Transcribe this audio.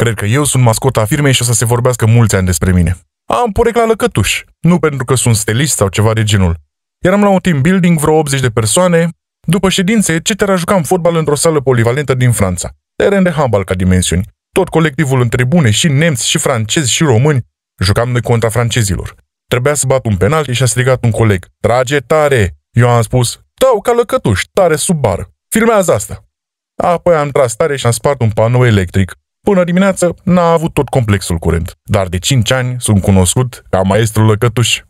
Cred că eu sunt mascota firmei și o să se vorbească mulți ani despre mine. Am purec la lăcătuș, nu pentru că sunt stelist sau ceva de genul. Eram la un team building vreo 80 de persoane, după ședințe, etc. jucam fotbal într-o sală polivalentă din Franța. Teren de handbal ca dimensiuni. Tot colectivul în tribune, și nemți, și francezi, și români, jucam noi contra francezilor. Trebuia să bat un penal și a strigat un coleg. Trage tare! Eu am spus, tau ca lăcătuș, tare sub bar. Filmează asta. Apoi am tras tare și am spart un panou electric. Până dimineață n-a avut tot complexul curent, dar de 5 ani sunt cunoscut ca maestrul lăcătuș.